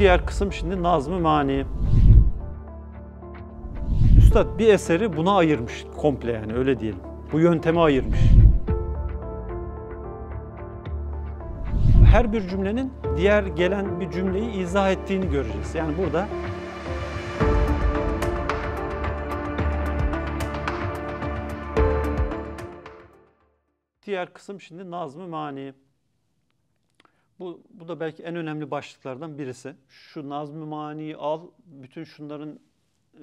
Diğer kısım şimdi nazm-ı mani. Üstad bir eseri buna ayırmış komple yani öyle diyelim. Bu yönteme ayırmış. Her bir cümlenin diğer gelen bir cümleyi izah ettiğini göreceğiz. Yani burada diğer kısım şimdi nazm-ı mani. Bu, bu da belki en önemli başlıklardan birisi. Şu Nazmi Mani'yi al, bütün şunların e,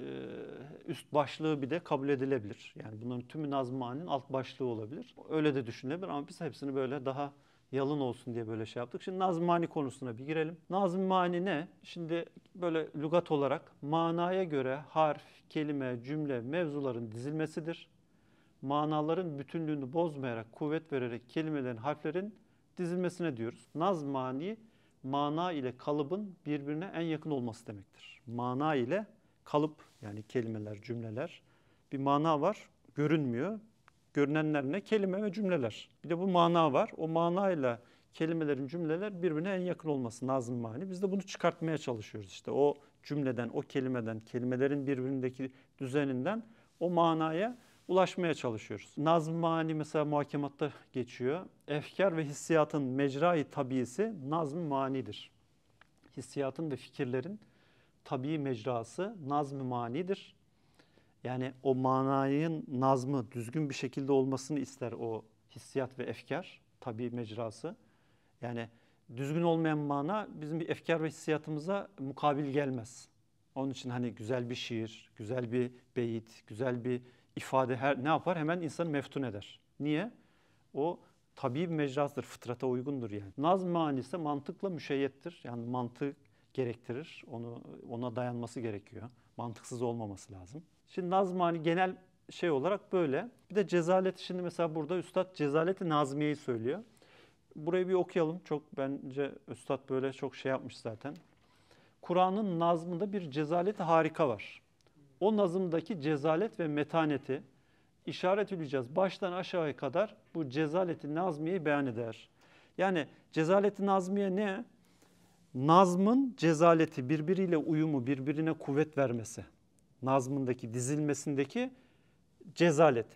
üst başlığı bir de kabul edilebilir. Yani bunların tümü Nazmi Mani'nin alt başlığı olabilir. Öyle de düşünülebilir ama biz hepsini böyle daha yalın olsun diye böyle şey yaptık. Şimdi Nazım Mani konusuna bir girelim. Nazım Mani ne? Şimdi böyle lügat olarak manaya göre harf, kelime, cümle, mevzuların dizilmesidir. Manaların bütünlüğünü bozmayarak, kuvvet vererek kelimelerin, harflerin dizilmesine diyoruz. Naz mani mana ile kalıbın birbirine en yakın olması demektir. Mana ile kalıp yani kelimeler, cümleler bir mana var, görünmüyor. Görünenler ne? Kelime ve cümleler. Bir de bu mana var. O mana ile kelimelerin, cümleler birbirine en yakın olması nazm mani. Biz de bunu çıkartmaya çalışıyoruz işte. O cümleden, o kelimeden, kelimelerin birbirindeki düzeninden o manaya ulaşmaya çalışıyoruz. nazm mani mesela muhakematta geçiyor. Efkar ve hissiyatın mecrai tabiisi nazm manidir. Hissiyatın ve fikirlerin tabii mecrası nazm manidir. Yani o manayın nazmı düzgün bir şekilde olmasını ister o hissiyat ve efkar, tabii mecrası. Yani düzgün olmayan mana bizim bir efkar ve hissiyatımıza mukabil gelmez. Onun için hani güzel bir şiir, güzel bir beyit, güzel bir ifade her ne yapar? Hemen insanı meftun eder. Niye? O tabi bir mecrasıdır, fıtrata uygundur yani. Nazm manisi mantıkla müşeyyettir. Yani mantık gerektirir. Onu ona dayanması gerekiyor. Mantıksız olmaması lazım. Şimdi nazmani genel şey olarak böyle. Bir de cezalet şimdi mesela burada üstad cezaleti nazmiyeyi söylüyor. Burayı bir okuyalım. Çok bence üstad böyle çok şey yapmış zaten. Kur'an'ın nazmında bir cezalet harika var o nazımdaki cezalet ve metaneti işaret edeceğiz. Baştan aşağıya kadar bu cezaleti nazmiyeyi beyan eder. Yani cezaleti nazmiye ne? Nazmın cezaleti birbiriyle uyumu, birbirine kuvvet vermesi. Nazmındaki, dizilmesindeki cezalet.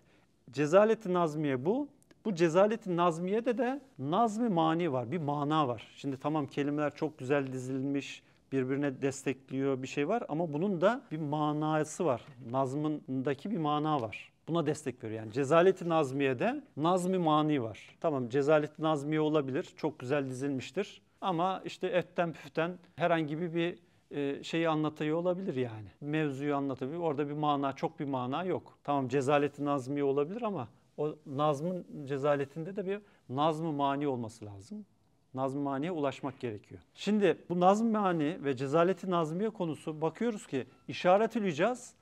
Cezaleti nazmiye bu. Bu cezaleti nazmiyede de nazmi mani var, bir mana var. Şimdi tamam kelimeler çok güzel dizilmiş, birbirine destekliyor bir şey var ama bunun da bir manası var. Nazmındaki bir mana var. Buna destek veriyor. Yani Cezaleti Nazmiye'de Nazmi Mani var. Tamam Cezaleti Nazmiye olabilir. Çok güzel dizilmiştir. Ama işte etten püften herhangi bir e, şeyi anlatıyor olabilir yani. Mevzuyu anlatabilir. Orada bir mana, çok bir mana yok. Tamam Cezaleti Nazmiye olabilir ama o Nazm'ın cezaletinde de bir Nazmı Mani olması lazım nazm ulaşmak gerekiyor. Şimdi bu Nazm-ı Mani ve cezaleti nazmiye konusu bakıyoruz ki işaret-ül icaz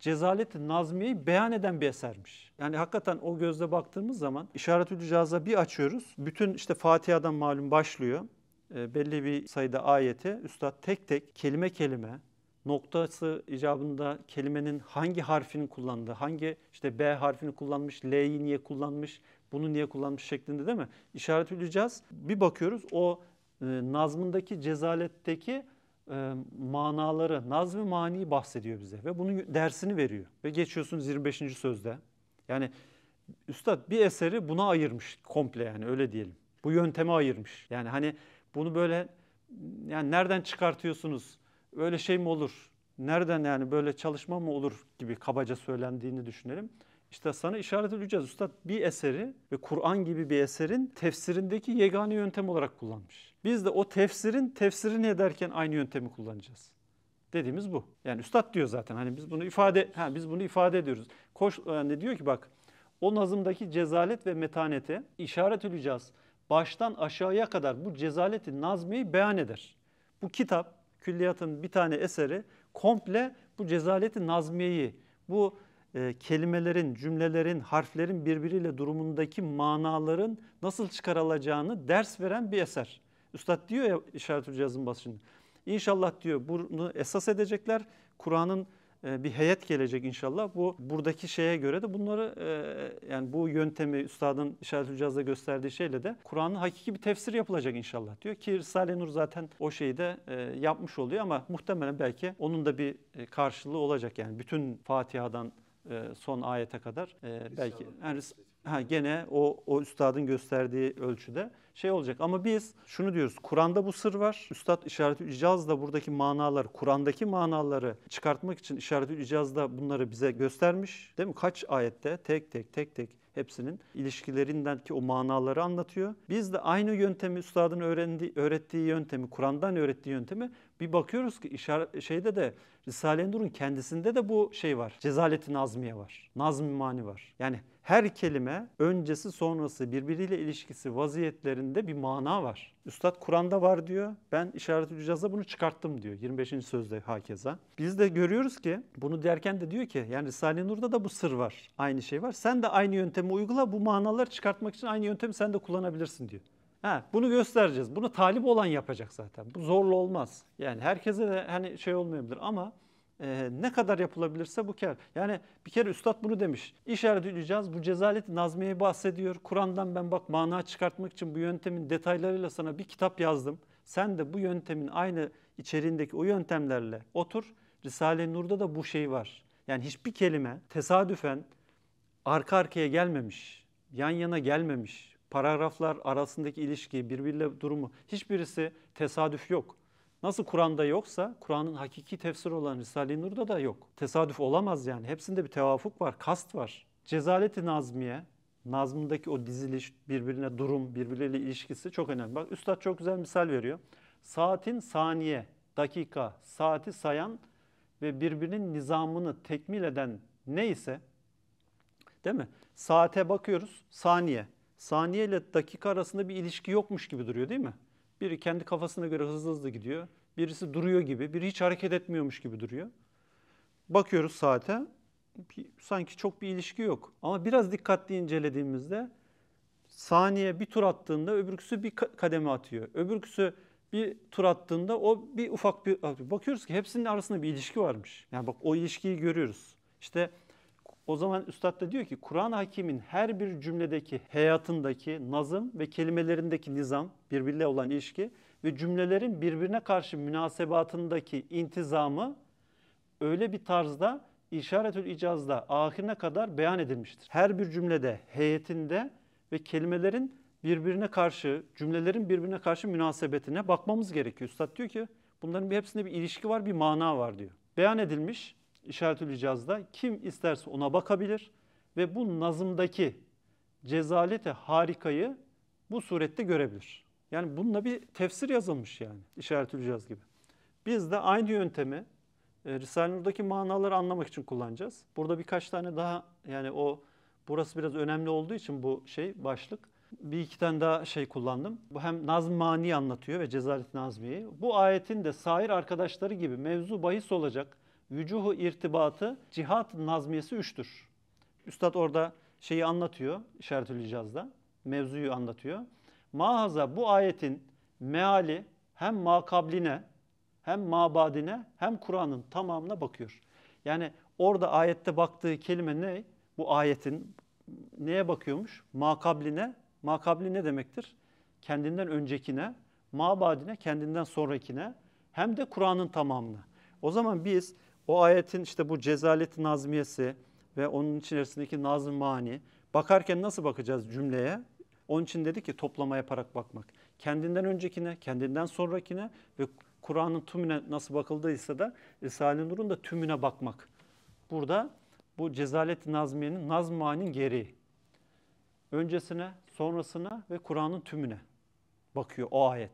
cezaleti nazmiyeyi beyan eden bir esermiş. Yani hakikaten o gözle baktığımız zaman işaret-ül icaza bir açıyoruz. Bütün işte Fatiha'dan malum başlıyor. E, belli bir sayıda ayete üstad tek tek kelime kelime noktası icabında kelimenin hangi harfini kullandığı, hangi işte B harfini kullanmış, L'yi niye kullanmış, bunu niye kullanmış şeklinde değil mi? İşaret İşaretleyeceğiz. Bir bakıyoruz o e, nazmındaki cezaletteki e, manaları, nazm ve maniyi bahsediyor bize ve bunun dersini veriyor. Ve geçiyorsunuz 25. sözde. Yani üstad bir eseri buna ayırmış komple yani öyle diyelim. Bu yönteme ayırmış. Yani hani bunu böyle yani nereden çıkartıyorsunuz? Öyle şey mi olur? Nereden yani böyle çalışma mı olur gibi kabaca söylendiğini düşünelim. İşte sana işaret edeceğiz. Üstad bir eseri ve Kur'an gibi bir eserin tefsirindeki yegane yöntem olarak kullanmış. Biz de o tefsirin tefsirini ederken aynı yöntemi kullanacağız. Dediğimiz bu. Yani üstad diyor zaten hani biz bunu ifade ha, biz bunu ifade ediyoruz. Koş yani e, diyor ki bak o nazımdaki cezalet ve metanete işaret edeceğiz. Baştan aşağıya kadar bu cezaleti nazmiyi beyan eder. Bu kitap külliyatın bir tane eseri komple bu cezaleti nazmiyeyi, bu e, kelimelerin, cümlelerin, harflerin birbiriyle durumundaki manaların nasıl çıkarılacağını ders veren bir eser. Üstad diyor ya işaret cihazın basışında. İnşallah diyor bunu esas edecekler. Kur'an'ın e, bir heyet gelecek inşallah. Bu buradaki şeye göre de bunları e, yani bu yöntemi üstadın işaret cihazda gösterdiği şeyle de Kur'an'ın hakiki bir tefsir yapılacak inşallah diyor ki Risale-i Nur zaten o şeyi de e, yapmış oluyor ama muhtemelen belki onun da bir e, karşılığı olacak yani bütün Fatiha'dan e, son ayete kadar e, belki yani, ha, gene o, o üstadın gösterdiği ölçüde şey olacak. Ama biz şunu diyoruz Kur'an'da bu sır var. Üstad işareti da buradaki manalar Kur'an'daki manaları çıkartmak için işareti da bunları bize göstermiş. Değil mi? Kaç ayette tek tek tek tek hepsinin ilişkilerinden ki o manaları anlatıyor. Biz de aynı yöntemi üstadın öğrendiği öğrettiği yöntemi, Kur'an'dan öğrettiği yöntemi bir bakıyoruz ki işaret, şeyde de Risale-i Nur'un kendisinde de bu şey var. Cezaleti nazmiye var. Nazmi mani var. Yani her kelime öncesi sonrası birbiriyle ilişkisi vaziyetlerinde bir mana var. Üstad Kur'an'da var diyor. Ben işaret cüzda bunu çıkarttım diyor. 25. sözde hakeza. Biz de görüyoruz ki bunu derken de diyor ki yani Risale-i Nur'da da bu sır var. Aynı şey var. Sen de aynı yöntemi uygula bu manaları çıkartmak için aynı yöntemi sen de kullanabilirsin diyor. Ha, bunu göstereceğiz. Bunu talip olan yapacak zaten. Bu zorlu olmaz. Yani herkese de hani şey olmayabilir ama e, ne kadar yapılabilirse bu kar. Yani bir kere üstad bunu demiş. İşaret edeceğiz. Bu cezalet Nazmiye bahsediyor. Kur'an'dan ben bak mana çıkartmak için bu yöntemin detaylarıyla sana bir kitap yazdım. Sen de bu yöntemin aynı içeriğindeki o yöntemlerle otur. Risale-i Nur'da da bu şey var. Yani hiçbir kelime tesadüfen arka arkaya gelmemiş, yan yana gelmemiş paragraflar arasındaki ilişki, birbiriyle durumu hiçbirisi tesadüf yok. Nasıl Kur'an'da yoksa Kur'an'ın hakiki tefsir olan Risale-i Nur'da da yok. Tesadüf olamaz yani. Hepsinde bir tevafuk var, kast var. Cezaleti Nazmiye, Nazmındaki o diziliş, birbirine durum, birbirleriyle ilişkisi çok önemli. Bak Üstad çok güzel misal veriyor. Saatin saniye, dakika, saati sayan ve birbirinin nizamını tekmil eden neyse, değil mi? Saate bakıyoruz, saniye saniye ile dakika arasında bir ilişki yokmuş gibi duruyor değil mi? Biri kendi kafasına göre hızlı hızlı gidiyor. Birisi duruyor gibi, biri hiç hareket etmiyormuş gibi duruyor. Bakıyoruz saate. Sanki çok bir ilişki yok. Ama biraz dikkatli incelediğimizde saniye bir tur attığında öbürküsü bir kademe atıyor. Öbürküsü bir tur attığında o bir ufak bir bakıyoruz ki hepsinin arasında bir ilişki varmış. Yani bak o ilişkiyi görüyoruz. İşte o zaman Üstad da diyor ki Kur'an-ı Hakim'in her bir cümledeki hayatındaki nazım ve kelimelerindeki nizam, birbiriyle olan ilişki ve cümlelerin birbirine karşı münasebatındaki intizamı öyle bir tarzda işaretül icazda ahirine kadar beyan edilmiştir. Her bir cümlede, heyetinde ve kelimelerin birbirine karşı, cümlelerin birbirine karşı münasebetine bakmamız gerekiyor. Üstad diyor ki bunların bir hepsinde bir ilişki var, bir mana var diyor. Beyan edilmiş İşaretül İcaz'da kim isterse ona bakabilir ve bu nazımdaki cezalete harikayı bu surette görebilir. Yani bununla bir tefsir yazılmış yani İşaretül İcaz gibi. Biz de aynı yöntemi e, Risale-i Nur'daki manaları anlamak için kullanacağız. Burada birkaç tane daha yani o burası biraz önemli olduğu için bu şey başlık. Bir iki tane daha şey kullandım. Bu hem Nazm Mani anlatıyor ve Cezalet Nazmi'yi. Bu ayetin de sair arkadaşları gibi mevzu bahis olacak vücuhu irtibatı cihat nazmiyesi üçtür. Üstad orada şeyi anlatıyor işaretül icazda. Mevzuyu anlatıyor. Mahaza bu ayetin meali hem makabline hem mabadine hem Kur'an'ın tamamına bakıyor. Yani orada ayette baktığı kelime ne? Bu ayetin neye bakıyormuş? Makabline. Makabli ne demektir? Kendinden öncekine, mabadine, kendinden sonrakine hem de Kur'an'ın tamamına. O zaman biz o ayetin işte bu cezalet nazmiyesi ve onun içerisindeki nazm mani. Bakarken nasıl bakacağız cümleye? Onun için dedi ki toplama yaparak bakmak. Kendinden öncekine, kendinden sonrakine ve Kur'an'ın tümüne nasıl bakıldıysa da Risale-i Nur'un da tümüne bakmak. Burada bu cezalet nazmiyenin nazm mani'nin gereği. Öncesine, sonrasına ve Kur'an'ın tümüne bakıyor o ayet.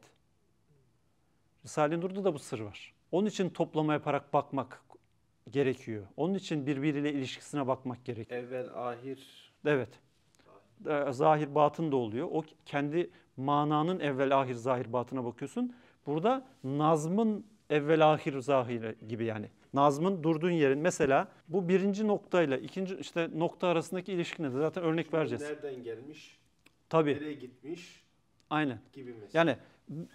Risale-i Nur'da da bu sır var. Onun için toplama yaparak bakmak gerekiyor. Onun için birbiriyle ilişkisine bakmak gerekiyor. Evvel ahir. Evet. Ee, zahir batın da oluyor. O kendi mananın evvel ahir zahir batına bakıyorsun. Burada nazmın evvel ahir zahir gibi yani. Nazmın durduğun yerin mesela bu birinci noktayla ikinci işte nokta arasındaki ilişki nedir? Zaten örnek Şimdi vereceğiz. Nereden gelmiş? Tabii. Nereye gitmiş? Aynen. Gibi mesela. Yani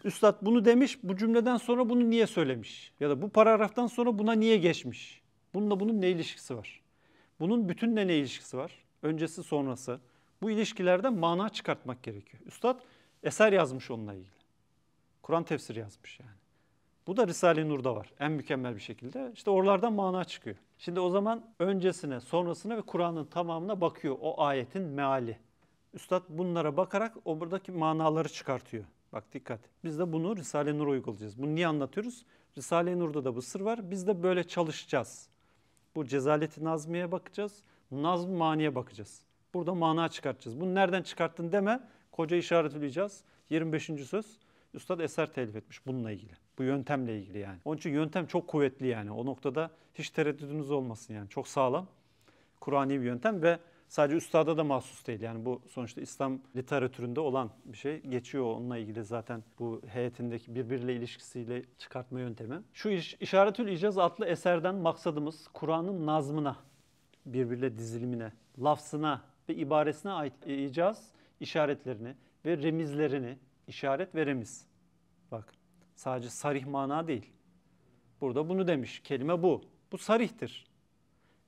üstad bunu demiş bu cümleden sonra bunu niye söylemiş? Ya da bu paragraftan sonra buna niye geçmiş? Bununla bunun ne ilişkisi var? Bunun bütünle ne ilişkisi var? Öncesi sonrası. Bu ilişkilerde mana çıkartmak gerekiyor. Üstad eser yazmış onunla ilgili. Kur'an tefsiri yazmış yani. Bu da Risale-i Nur'da var en mükemmel bir şekilde. İşte oralardan mana çıkıyor. Şimdi o zaman öncesine, sonrasına ve Kur'an'ın tamamına bakıyor o ayetin meali. Üstad bunlara bakarak o buradaki manaları çıkartıyor. Bak dikkat. Biz de bunu Risale-i Nur'a uygulayacağız. Bunu niye anlatıyoruz? Risale-i Nur'da da bu sır var. Biz de böyle çalışacağız. Bu cezaleti nazmiye bakacağız. Nazm maniye bakacağız. Burada mana çıkartacağız. Bunu nereden çıkarttın deme. Koca işaret işaretleyeceğiz. 25. söz. Üstad eser telif etmiş bununla ilgili. Bu yöntemle ilgili yani. Onun için yöntem çok kuvvetli yani. O noktada hiç tereddüdünüz olmasın yani. Çok sağlam. Kur'an'i bir yöntem ve sadece üstada da mahsus değil. Yani bu sonuçta İslam literatüründe olan bir şey. Geçiyor onunla ilgili zaten bu heyetindeki birbiriyle ilişkisiyle çıkartma yöntemi. Şu iş, İşaretül İcaz adlı eserden maksadımız Kur'an'ın nazmına, birbiriyle dizilimine, lafzına ve ibaresine ait icaz işaretlerini ve remizlerini, işaret ve remiz. Bak sadece sarih mana değil. Burada bunu demiş. Kelime bu. Bu sarihtir.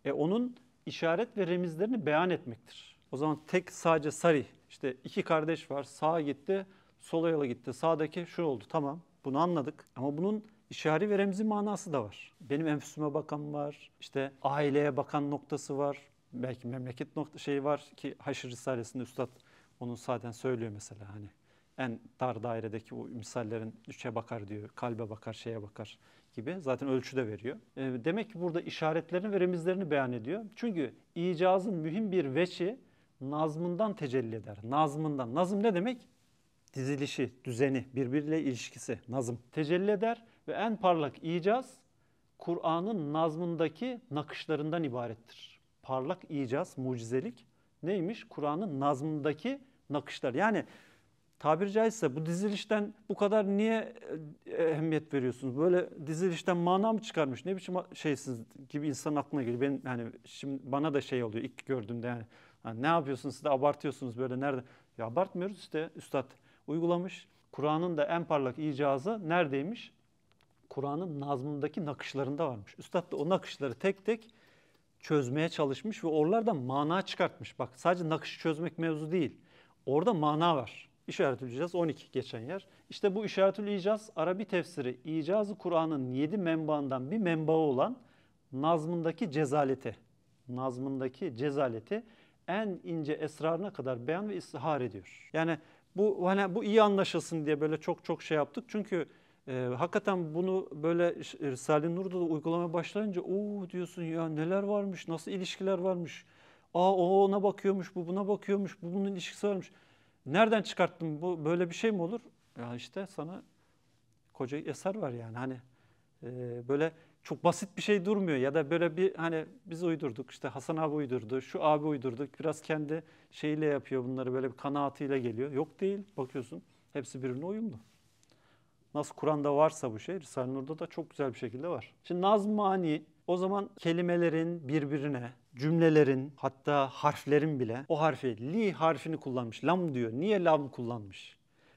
E onun işaret ve remizlerini beyan etmektir. O zaman tek sadece sarih, işte iki kardeş var, sağa gitti, sola yola gitti, sağdaki şu oldu, tamam bunu anladık. Ama bunun işari ve remzi manası da var. Benim enfüsüme bakan var, işte aileye bakan noktası var, belki memleket nokta şeyi var ki Haşr Risalesi'nde Üstad onu zaten söylüyor mesela hani en dar dairedeki o misallerin üçe bakar diyor, kalbe bakar, şeye bakar, gibi zaten ölçü de veriyor. E, demek ki burada işaretlerini ve remizlerini beyan ediyor. Çünkü icazın mühim bir veçi nazmından tecelli eder. Nazmından. Nazım ne demek? Dizilişi, düzeni, birbiriyle ilişkisi, nazım. Tecelli eder ve en parlak icaz Kur'an'ın nazmındaki nakışlarından ibarettir. Parlak icaz, mucizelik neymiş? Kur'an'ın nazmındaki nakışlar. Yani tabiri caizse bu dizilişten bu kadar niye e, ehemmiyet veriyorsunuz? Böyle dizilişten mana mı çıkarmış? Ne biçim şeysiniz gibi insan aklına geliyor. Ben yani şimdi bana da şey oluyor ilk gördüğümde yani, yani ne yapıyorsunuz siz de abartıyorsunuz böyle nerede? Ya abartmıyoruz işte üstad uygulamış. Kur'an'ın da en parlak icazı neredeymiş? Kur'an'ın nazmındaki nakışlarında varmış. Üstad da o nakışları tek tek çözmeye çalışmış ve oralardan mana çıkartmış. Bak sadece nakışı çözmek mevzu değil. Orada mana var. İşaretül İcaz 12 geçen yer. İşte bu İşaretül İcaz Arabi tefsiri İcazı Kur'an'ın 7 menbaından bir menbaı olan nazmındaki cezaleti, nazmındaki cezaleti en ince esrarına kadar beyan ve istihar ediyor. Yani bu hani bu iyi anlaşılsın diye böyle çok çok şey yaptık. Çünkü e, hakikaten bunu böyle Risale-i Nur'da da uygulamaya başlayınca o diyorsun ya neler varmış, nasıl ilişkiler varmış. Aa o ona bakıyormuş, bu buna bakıyormuş, bu bunun ilişkisi varmış. Nereden çıkarttın bu böyle bir şey mi olur? Ya işte sana koca eser var yani hani e, böyle çok basit bir şey durmuyor ya da böyle bir hani biz uydurduk işte Hasan abi uydurdu, şu abi uydurduk biraz kendi şeyiyle yapıyor bunları böyle bir kanaatıyla geliyor. Yok değil bakıyorsun hepsi birbirine uyumlu. Nasıl Kur'an'da varsa bu şey Risale-i Nur'da da çok güzel bir şekilde var. Şimdi nazmani o zaman kelimelerin birbirine cümlelerin hatta harflerin bile o harfi li harfini kullanmış. Lam diyor. Niye lam kullanmış?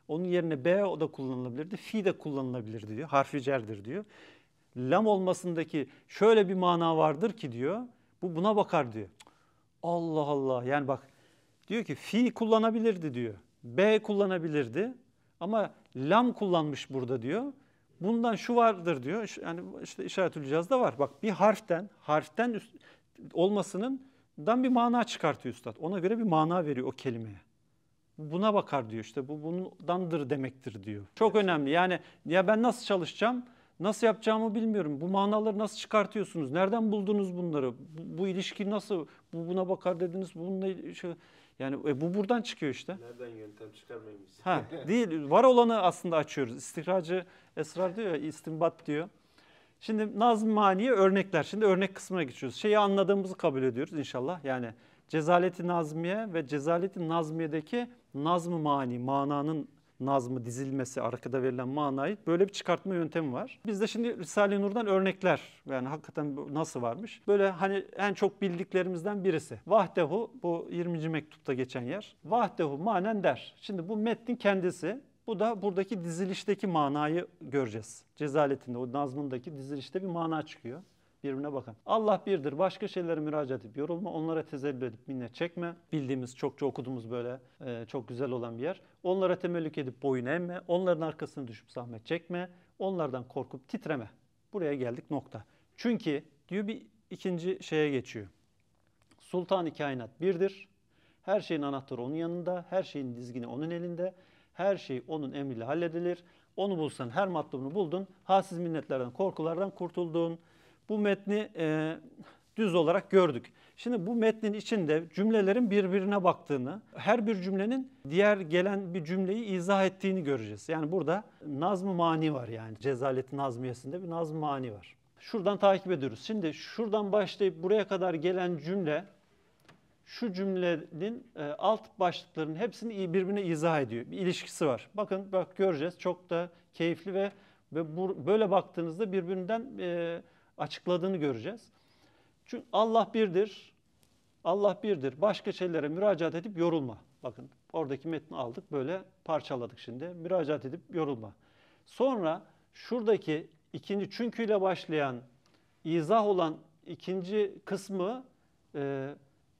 Onun yerine b o da kullanılabilirdi. Fi de kullanılabilir diyor. Harfi cerdir diyor. Lam olmasındaki şöyle bir mana vardır ki diyor. Bu buna bakar diyor. Allah Allah. Yani bak diyor ki fi kullanabilirdi diyor. B kullanabilirdi ama lam kullanmış burada diyor. Bundan şu vardır diyor. Yani işte işaretüleceğiz da var. Bak bir harften, harften olmasının dan bir mana çıkartıyor üstad. Ona göre bir mana veriyor o kelimeye. Buna bakar diyor işte bu bundandır demektir diyor. Çok önemli yani ya ben nasıl çalışacağım nasıl yapacağımı bilmiyorum. Bu manaları nasıl çıkartıyorsunuz? Nereden buldunuz bunları? Bu, bu ilişki nasıl? Bu buna bakar dediniz. Bununla şey, yani e, bu buradan çıkıyor işte. Nereden yöntem çıkarmayın Ha, değil var olanı aslında açıyoruz. İstihracı esrar diyor ya istinbat diyor. Şimdi Nazım Mani'ye örnekler. Şimdi örnek kısmına geçiyoruz. Şeyi anladığımızı kabul ediyoruz inşallah. Yani Cezaleti Nazmiye ve Cezaleti Nazmiye'deki nazm-ı mani, mananın nazmı dizilmesi, arkada verilen manayı böyle bir çıkartma yöntemi var. Biz de şimdi Risale-i Nur'dan örnekler yani hakikaten nasıl varmış. Böyle hani en çok bildiklerimizden birisi. Vahdehu bu 20. mektupta geçen yer. Vahdehu manen der. Şimdi bu metnin kendisi bu da buradaki dizilişteki manayı göreceğiz. Cezaletinde o nazmındaki dizilişte bir mana çıkıyor. Birbirine bakın. Allah birdir. Başka şeylere müracaat edip yorulma. Onlara tezellül edip minnet çekme. Bildiğimiz çokça okuduğumuz böyle e, çok güzel olan bir yer. Onlara temellük edip boyun eğme. Onların arkasını düşüp zahmet çekme. Onlardan korkup titreme. Buraya geldik nokta. Çünkü diyor bir ikinci şeye geçiyor. Sultan-ı kainat birdir. Her şeyin anahtarı onun yanında. Her şeyin dizgini onun elinde. Her şey onun emriyle halledilir. Onu bulsan her matlubunu buldun. Hassiz minnetlerden, korkulardan kurtuldun. Bu metni e, düz olarak gördük. Şimdi bu metnin içinde cümlelerin birbirine baktığını, her bir cümlenin diğer gelen bir cümleyi izah ettiğini göreceğiz. Yani burada nazm-ı mani var yani. Cezaleti nazmiyesinde bir nazm-ı mani var. Şuradan takip ediyoruz. Şimdi şuradan başlayıp buraya kadar gelen cümle şu cümlenin e, alt başlıklarının hepsini birbirine izah ediyor. Bir ilişkisi var. Bakın bak göreceğiz çok da keyifli ve ve bu, böyle baktığınızda birbirinden e, açıkladığını göreceğiz. Çünkü Allah birdir. Allah birdir. Başka şeylere müracaat edip yorulma. Bakın oradaki metni aldık böyle parçaladık şimdi. Müracaat edip yorulma. Sonra şuradaki ikinci çünkü ile başlayan izah olan ikinci kısmı e,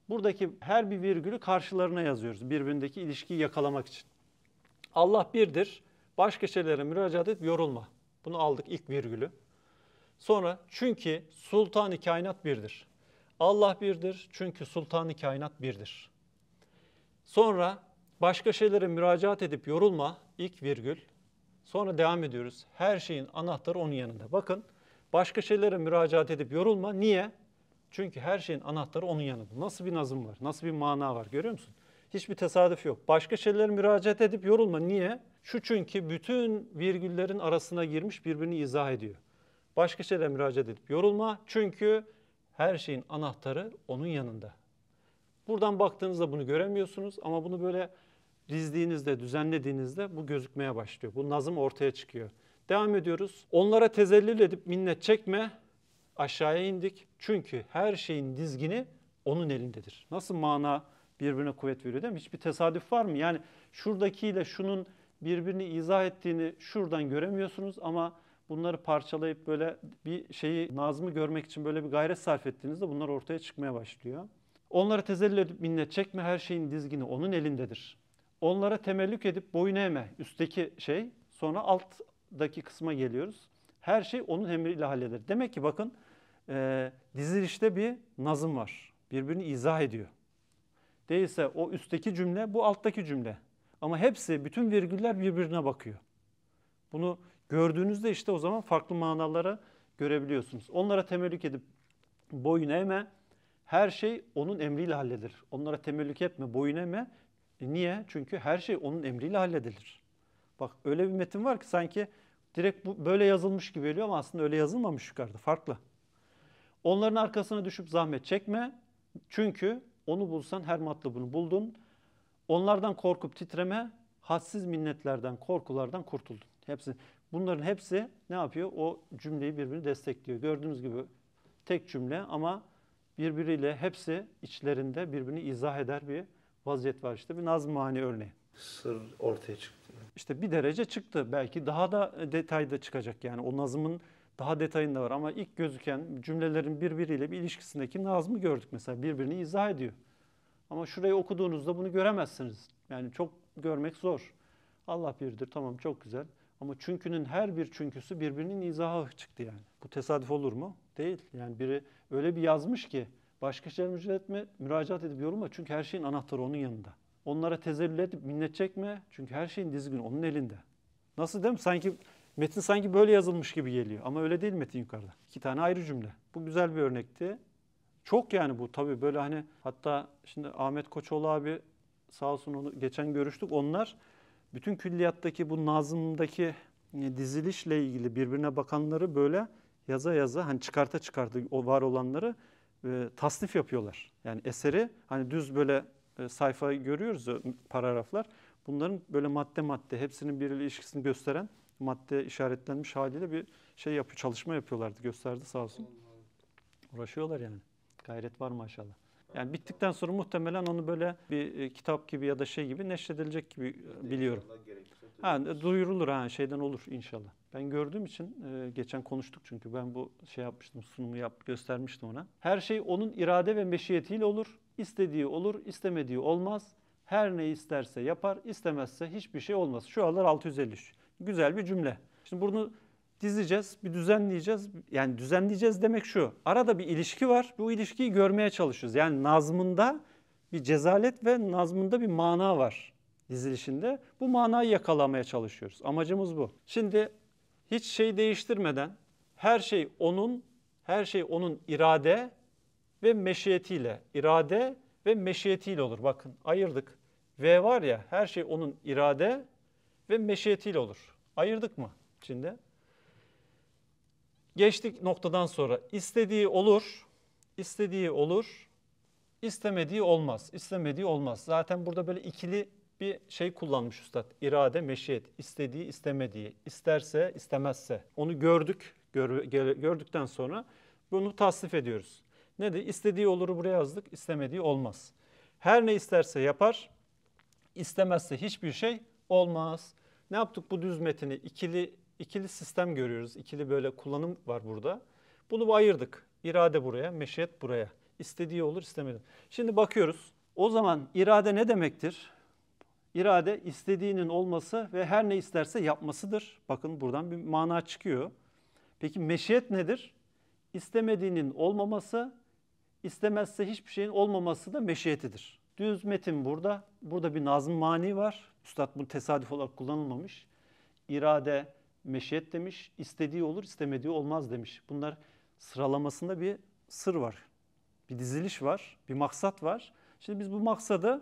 Buradaki her bir virgülü karşılarına yazıyoruz birbirindeki ilişkiyi yakalamak için. Allah birdir. Başka şeylere müracaat et, yorulma. Bunu aldık ilk virgülü. Sonra çünkü sultanı kainat birdir. Allah birdir çünkü sultanı kainat birdir. Sonra başka şeylere müracaat edip yorulma ilk virgül. Sonra devam ediyoruz. Her şeyin anahtarı onun yanında. Bakın başka şeylere müracaat edip yorulma. Niye? Çünkü her şeyin anahtarı onun yanında. Nasıl bir nazım var? Nasıl bir mana var? Görüyor musun? Hiçbir tesadüf yok. Başka şeylere müracaat edip yorulma. Niye? Şu çünkü bütün virgüllerin arasına girmiş birbirini izah ediyor. Başka şeylere müracaat edip yorulma. Çünkü her şeyin anahtarı onun yanında. Buradan baktığınızda bunu göremiyorsunuz ama bunu böyle dizdiğinizde, düzenlediğinizde bu gözükmeye başlıyor. Bu nazım ortaya çıkıyor. Devam ediyoruz. Onlara tezellül edip minnet çekme aşağıya indik. Çünkü her şeyin dizgini onun elindedir. Nasıl mana birbirine kuvvet veriyor değil mi? Hiçbir tesadüf var mı? Yani şuradakiyle şunun birbirini izah ettiğini şuradan göremiyorsunuz ama bunları parçalayıp böyle bir şeyi nazmı görmek için böyle bir gayret sarf ettiğinizde bunlar ortaya çıkmaya başlıyor. Onlara tezellül edip minnet çekme her şeyin dizgini onun elindedir. Onlara temellük edip boyun eğme üstteki şey sonra alttaki kısma geliyoruz. Her şey onun emriyle halleder. Demek ki bakın e, ee, dizilişte bir nazım var. Birbirini izah ediyor. Değilse o üstteki cümle bu alttaki cümle. Ama hepsi bütün virgüller birbirine bakıyor. Bunu gördüğünüzde işte o zaman farklı manalara görebiliyorsunuz. Onlara temellük edip boyun eğme. Her şey onun emriyle halledilir. Onlara temellük etme, boyun eğme. E, niye? Çünkü her şey onun emriyle halledilir. Bak öyle bir metin var ki sanki direkt bu böyle yazılmış gibi geliyor ama aslında öyle yazılmamış yukarıda. Farklı. Onların arkasına düşüp zahmet çekme. Çünkü onu bulsan her matlubunu buldun. Onlardan korkup titreme. Hadsiz minnetlerden, korkulardan kurtuldun. Hepsi. Bunların hepsi ne yapıyor? O cümleyi birbirini destekliyor. Gördüğünüz gibi tek cümle ama birbiriyle hepsi içlerinde birbirini izah eder bir vaziyet var işte. Bir nazm hani örneği. Sır ortaya çıktı. İşte bir derece çıktı. Belki daha da detayda çıkacak yani. O nazımın daha detayında var ama ilk gözüken cümlelerin birbiriyle bir ilişkisindeki nazmı gördük mesela birbirini izah ediyor. Ama şurayı okuduğunuzda bunu göremezsiniz. Yani çok görmek zor. Allah birdir tamam çok güzel. Ama çünkünün her bir çünküsü birbirinin izahı çıktı yani. Bu tesadüf olur mu? Değil. Yani biri öyle bir yazmış ki başka şeyler mücadele etme, müracaat edip yorulma. Çünkü her şeyin anahtarı onun yanında. Onlara tezellül edip minnet çekme. Çünkü her şeyin dizgin onun elinde. Nasıl değil mi? Sanki Metin sanki böyle yazılmış gibi geliyor ama öyle değil metin yukarıda. İki tane ayrı cümle. Bu güzel bir örnekti. Çok yani bu tabii böyle hani hatta şimdi Ahmet Koçoğlu abi sağ olsun onu geçen görüştük. Onlar bütün külliyattaki bu nazımdaki e, dizilişle ilgili birbirine bakanları böyle yaza yaza hani çıkarta çıkarta o var olanları e, tasnif yapıyorlar. Yani eseri hani düz böyle e, sayfa görüyoruz paragraflar. Bunların böyle madde madde hepsinin birbiriyle ilişkisini gösteren madde işaretlenmiş haliyle bir şey yapı çalışma yapıyorlardı. Gösterdi sağ olsun. Uğraşıyorlar yani. Gayret var maşallah. Yani bittikten sonra muhtemelen onu böyle bir e, kitap gibi ya da şey gibi neşredilecek gibi e, biliyorum. Ha, duyurulur ha şeyden olur inşallah. Ben gördüğüm için e, geçen konuştuk çünkü ben bu şey yapmıştım sunumu yap göstermiştim ona. Her şey onun irade ve meşiyetiyle olur. İstediği olur, istemediği olmaz. Her ne isterse yapar, istemezse hiçbir şey olmaz. Şu aralar 653. Güzel bir cümle. Şimdi bunu dizeceğiz, bir düzenleyeceğiz. Yani düzenleyeceğiz demek şu. Arada bir ilişki var. Bu ilişkiyi görmeye çalışıyoruz. Yani nazmında bir cezalet ve nazmında bir mana var dizilişinde. Bu manayı yakalamaya çalışıyoruz. Amacımız bu. Şimdi hiç şey değiştirmeden her şey onun, her şey onun irade ve meşiyetiyle. irade ve meşiyetiyle olur. Bakın ayırdık. V var ya her şey onun irade ve meşiyetiyle olur. Ayırdık mı içinde? Geçtik noktadan sonra istediği olur, istediği olur, istemediği olmaz, istemediği olmaz. Zaten burada böyle ikili bir şey kullanmış üstad. İrade, meşiyet, istediği, istemediği, isterse, istemezse. Onu gördük, gör, gördükten sonra bunu tasdif ediyoruz. Ne de istediği oluru buraya yazdık, istemediği olmaz. Her ne isterse yapar, istemezse hiçbir şey olmaz. Ne yaptık bu düz metini? ikili ikili sistem görüyoruz. İkili böyle kullanım var burada. Bunu ayırdık. İrade buraya, meşiyet buraya. İstediği olur, istemedi. Şimdi bakıyoruz. O zaman irade ne demektir? İrade istediğinin olması ve her ne isterse yapmasıdır. Bakın buradan bir mana çıkıyor. Peki meşiyet nedir? İstemediğinin olmaması, istemezse hiçbir şeyin olmaması da meşiyetidir. Düz metin burada. Burada bir nazım mani var. Üstad bunu tesadüf olarak kullanılmamış. İrade, meşiyet demiş. İstediği olur, istemediği olmaz demiş. Bunlar sıralamasında bir sır var. Bir diziliş var, bir maksat var. Şimdi biz bu maksadı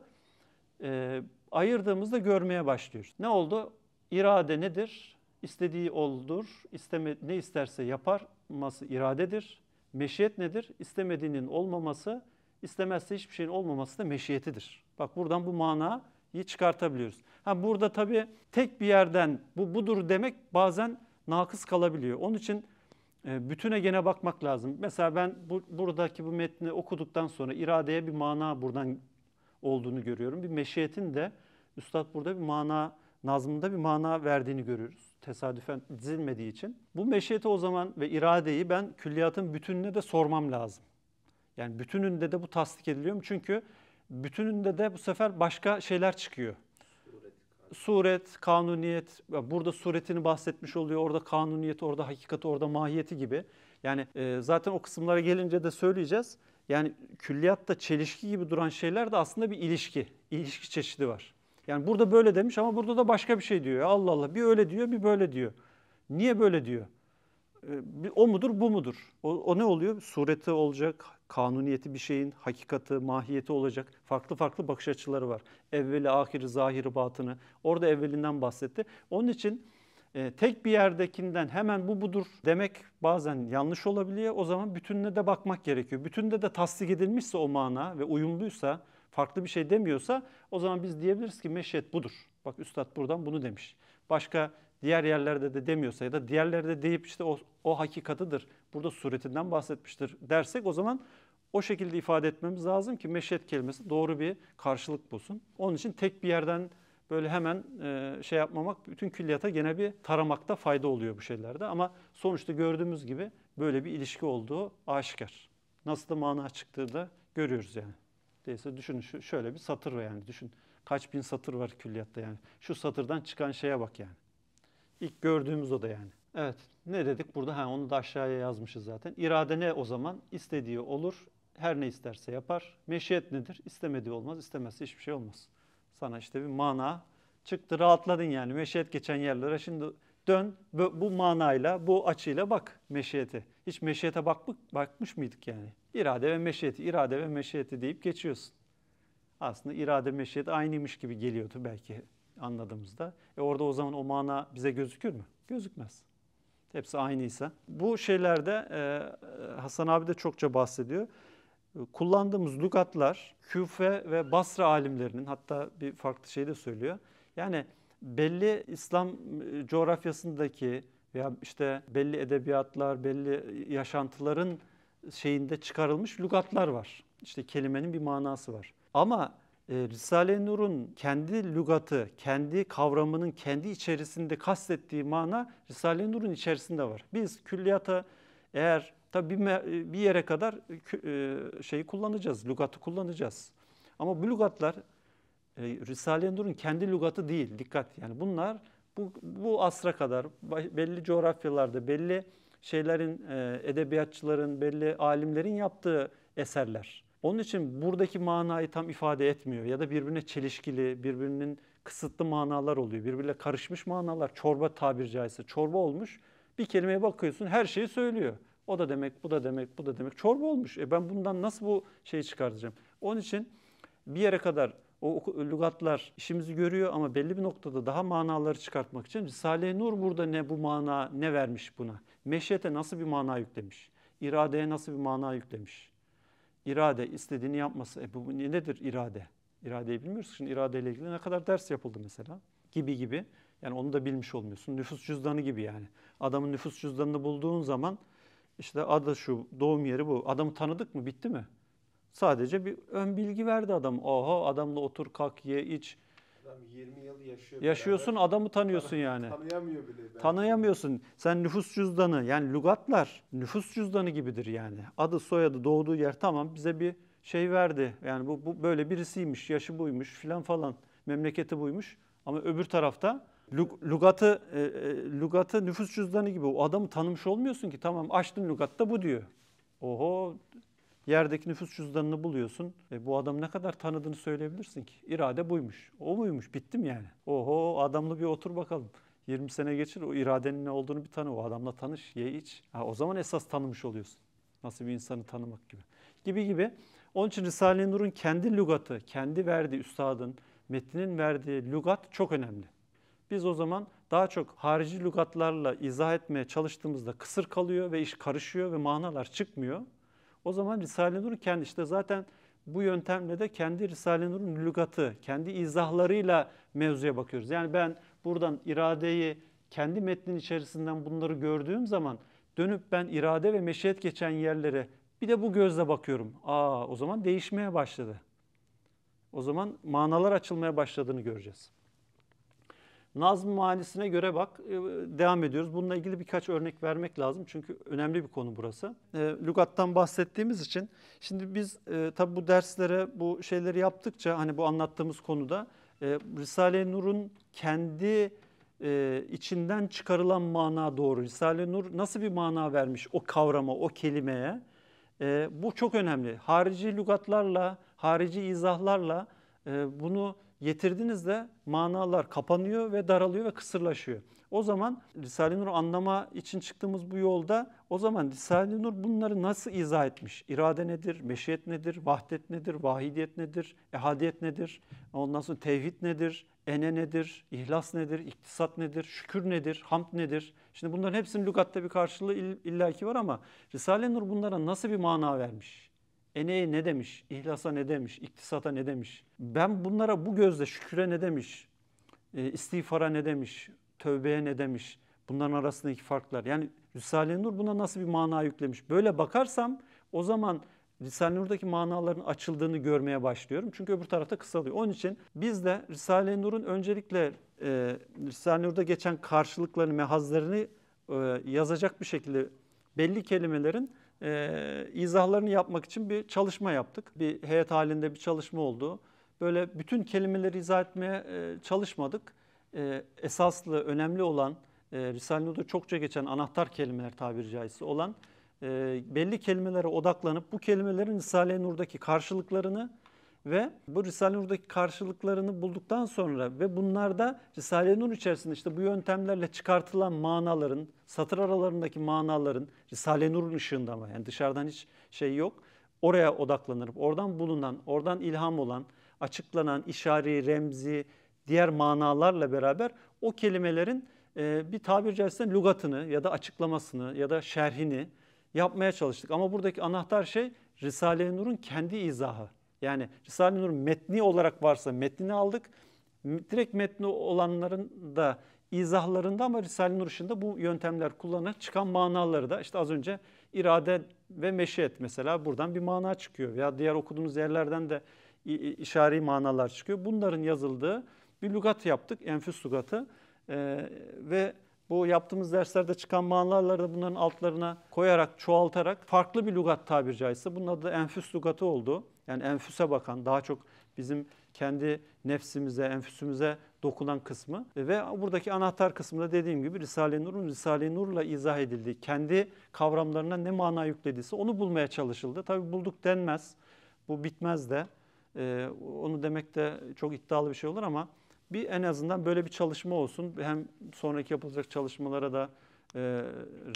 e, ayırdığımızda görmeye başlıyoruz. Ne oldu? İrade nedir? İstediği oldur, isteme, ne isterse yaparması iradedir. Meşiyet nedir? İstemediğinin olmaması istemezse hiçbir şeyin olmaması da meşiyetidir. Bak buradan bu manayı çıkartabiliyoruz. Ha burada tabii tek bir yerden bu budur demek bazen nakıs kalabiliyor. Onun için e, bütüne gene bakmak lazım. Mesela ben bu, buradaki bu metni okuduktan sonra iradeye bir mana buradan olduğunu görüyorum. Bir meşiyetin de üstad burada bir mana, nazmında bir mana verdiğini görüyoruz. Tesadüfen dizilmediği için. Bu meşiyeti o zaman ve iradeyi ben külliyatın bütününe de sormam lazım. Yani bütününde de bu tasdik ediliyor mu? Çünkü bütününde de bu sefer başka şeyler çıkıyor. Suret, kanuniyet, burada suretini bahsetmiş oluyor, orada kanuniyet, orada hakikati, orada mahiyeti gibi. Yani e, zaten o kısımlara gelince de söyleyeceğiz. Yani külliyatta çelişki gibi duran şeyler de aslında bir ilişki, ilişki çeşidi var. Yani burada böyle demiş ama burada da başka bir şey diyor. Allah Allah bir öyle diyor bir böyle diyor. Niye böyle diyor? E, o mudur bu mudur? O, o ne oluyor? Sureti olacak, kanuniyeti bir şeyin hakikati, mahiyeti olacak farklı farklı bakış açıları var. Evveli, ahiri, zahiri, batını. Orada evvelinden bahsetti. Onun için e, tek bir yerdekinden hemen bu budur demek bazen yanlış olabiliyor. O zaman bütününe de bakmak gerekiyor. Bütünde de tasdik edilmişse o mana ve uyumluysa, farklı bir şey demiyorsa o zaman biz diyebiliriz ki meşiyet budur. Bak üstad buradan bunu demiş. Başka diğer yerlerde de demiyorsa ya da diğerlerde deyip işte o, o hakikatıdır, burada suretinden bahsetmiştir dersek o zaman o şekilde ifade etmemiz lazım ki meşiyet kelimesi doğru bir karşılık bulsun. Onun için tek bir yerden böyle hemen e, şey yapmamak, bütün külliyata gene bir taramakta fayda oluyor bu şeylerde. Ama sonuçta gördüğümüz gibi böyle bir ilişki olduğu aşikar. Nasıl da mana çıktığı da görüyoruz yani. Değilse düşünün şöyle bir satır var yani düşün. Kaç bin satır var külliyatta yani. Şu satırdan çıkan şeye bak yani. İlk gördüğümüz o da yani. Evet. Ne dedik burada? Ha onu da aşağıya yazmışız zaten. İrade ne o zaman? İstediği olur. Her ne isterse yapar. Meşiyet nedir? İstemediği olmaz. İstemezse hiçbir şey olmaz. Sana işte bir mana çıktı. Rahatladın yani. Meşiyet geçen yerlere şimdi dön bu manayla, bu açıyla bak meşiyete. Hiç meşiyete bakmış, bakmış mıydık yani? İrade ve meşiyeti, irade ve meşiyeti deyip geçiyorsun. Aslında irade meşiyet aynıymış gibi geliyordu belki anladığımızda. E orada o zaman o mana bize gözükür mü? Gözükmez. Hepsi aynıysa. Bu şeylerde e, e, Hasan abi de çokça bahsediyor. E, kullandığımız lügatlar Küfe ve Basra alimlerinin hatta bir farklı şey de söylüyor. Yani belli İslam coğrafyasındaki veya işte belli edebiyatlar, belli yaşantıların şeyinde çıkarılmış lügatlar var. İşte kelimenin bir manası var. Ama ee, Risale-i Nur'un kendi lügatı, kendi kavramının kendi içerisinde kastettiği mana Risale-i Nur'un içerisinde var. Biz külliyata eğer tabii bir yere kadar e, şeyi kullanacağız, lügatı kullanacağız. Ama bu lügatlar e, Risale-i Nur'un kendi lügatı değil, dikkat. Yani bunlar bu, bu asra kadar belli coğrafyalarda, belli şeylerin, e, edebiyatçıların, belli alimlerin yaptığı eserler. Onun için buradaki manayı tam ifade etmiyor ya da birbirine çelişkili, birbirinin kısıtlı manalar oluyor. Birbirle karışmış manalar, çorba tabir caizse çorba olmuş. Bir kelimeye bakıyorsun her şeyi söylüyor. O da demek, bu da demek, bu da demek. Çorba olmuş. E ben bundan nasıl bu şeyi çıkartacağım? Onun için bir yere kadar o lügatlar işimizi görüyor ama belli bir noktada daha manaları çıkartmak için Risale-i Nur burada ne bu mana ne vermiş buna? Meşiyete nasıl bir mana yüklemiş? İradeye nasıl bir mana yüklemiş? irade istediğini yapması. E bu nedir irade? İradeyi bilmiyoruz. Şimdi iradeyle ilgili ne kadar ders yapıldı mesela gibi gibi. Yani onu da bilmiş olmuyorsun. Nüfus cüzdanı gibi yani. Adamın nüfus cüzdanını bulduğun zaman işte adı şu, doğum yeri bu. Adamı tanıdık mı? Bitti mi? Sadece bir ön bilgi verdi adam. Oho adamla otur, kalk, ye, iç, Adam 20 yıl yaşıyor. Yaşıyorsun beraber. adamı tanıyorsun Tanı, yani. Tanıyamıyor bile. Ben. Tanıyamıyorsun. Sen nüfus cüzdanı yani lügatlar nüfus cüzdanı gibidir yani. Adı soyadı doğduğu yer tamam bize bir şey verdi. Yani bu, bu böyle birisiymiş, yaşı buymuş filan falan, memleketi buymuş. Ama öbür tarafta lugatı e, e lugatı nüfus cüzdanı gibi o adamı tanımış olmuyorsun ki. Tamam açtın lugatta bu diyor. Oho Yerdeki nüfus cüzdanını buluyorsun. E, bu adam ne kadar tanıdığını söyleyebilirsin ki? İrade buymuş. O muymuş? Bittim yani. Oho adamla bir otur bakalım. 20 sene geçir o iradenin ne olduğunu bir tanı. O adamla tanış, ye iç. Ha, o zaman esas tanımış oluyorsun. Nasıl bir insanı tanımak gibi. Gibi gibi. Onun için Risale-i Nur'un kendi lügatı, kendi verdiği üstadın, metnin verdiği lügat çok önemli. Biz o zaman daha çok harici lügatlarla izah etmeye çalıştığımızda kısır kalıyor ve iş karışıyor ve manalar çıkmıyor. O zaman Risale-i Nur kendi işte zaten bu yöntemle de kendi Risale-i Nur'un lügatı, kendi izahlarıyla mevzuya bakıyoruz. Yani ben buradan iradeyi kendi metnin içerisinden bunları gördüğüm zaman dönüp ben irade ve meşiyet geçen yerlere bir de bu gözle bakıyorum. Aa o zaman değişmeye başladı. O zaman manalar açılmaya başladığını göreceğiz. Nazm manisine göre bak e, devam ediyoruz. Bununla ilgili birkaç örnek vermek lazım çünkü önemli bir konu burası. E, lügattan bahsettiğimiz için şimdi biz e, tabi bu derslere bu şeyleri yaptıkça hani bu anlattığımız konuda e, Risale-i Nur'un kendi e, içinden çıkarılan mana doğru. Risale-i Nur nasıl bir mana vermiş o kavrama, o kelimeye? E, bu çok önemli. Harici lügatlarla, harici izahlarla e, bunu Yetirdiğinizde manalar kapanıyor ve daralıyor ve kısırlaşıyor. O zaman Risale-i Nur anlama için çıktığımız bu yolda o zaman Risale-i Nur bunları nasıl izah etmiş? İrade nedir? Meşiyet nedir? Vahdet nedir? Vahidiyet nedir? Ehadiyet nedir? Ondan sonra tevhid nedir? Ene nedir? İhlas nedir? İktisat nedir? Şükür nedir? Hamd nedir? Şimdi bunların hepsinin lügatta bir karşılığı illaki var ama Risale-i Nur bunlara nasıl bir mana vermiş? ENE'ye ne demiş? İhlasa ne demiş? İktisata ne demiş? Ben bunlara bu gözle şüküre ne demiş? E, istiğfara ne demiş? Tövbeye ne demiş? Bunların arasındaki farklar. Yani Risale-i Nur buna nasıl bir mana yüklemiş? Böyle bakarsam o zaman Risale-i Nur'daki manaların açıldığını görmeye başlıyorum. Çünkü öbür tarafta kısalıyor. Onun için biz de Risale-i Nur'un öncelikle e, Risale-i Nur'da geçen karşılıklarını, mehazlarını e, yazacak bir şekilde belli kelimelerin e, izahlarını yapmak için bir çalışma yaptık. Bir heyet halinde bir çalışma oldu. Böyle bütün kelimeleri izah etmeye e, çalışmadık. E, esaslı, önemli olan, e, Risale-i Nur'da çokça geçen anahtar kelimeler tabiri caizse olan e, belli kelimelere odaklanıp bu kelimelerin Risale-i Nur'daki karşılıklarını ve bu Risale-i Nur'daki karşılıklarını bulduktan sonra ve bunlarda Risale-i Nur içerisinde işte bu yöntemlerle çıkartılan manaların, satır aralarındaki manaların Risale-i Nur'un ışığında ama yani dışarıdan hiç şey yok. Oraya odaklanırıp oradan bulunan, oradan ilham olan, açıklanan işari, remzi, diğer manalarla beraber o kelimelerin e, bir tabir caizse lügatını ya da açıklamasını ya da şerhini yapmaya çalıştık. Ama buradaki anahtar şey Risale-i Nur'un kendi izahı. Yani Risale-i Nur metni olarak varsa metnini aldık. Direkt metni olanların da izahlarında ama Risale-i Nur ışığında bu yöntemler kullanarak çıkan manaları da işte az önce irade ve meşiyet mesela buradan bir mana çıkıyor veya diğer okuduğumuz yerlerden de işari manalar çıkıyor. Bunların yazıldığı bir lügat yaptık, enfüs lügatı ee, ve bu yaptığımız derslerde çıkan manalarla da bunların altlarına koyarak, çoğaltarak farklı bir lügat tabiri caizse. Bunun adı da enfüs lügatı oldu. Yani enfüse bakan, daha çok bizim kendi nefsimize, enfüsümüze dokunan kısmı ve buradaki anahtar kısmında dediğim gibi Risale-i Nur'un Risale-i Nur'la izah edildi. kendi kavramlarına ne mana yüklediyse onu bulmaya çalışıldı. Tabi bulduk denmez, bu bitmez de. Ee, onu demek de çok iddialı bir şey olur ama bir en azından böyle bir çalışma olsun. Hem sonraki yapılacak çalışmalara da e,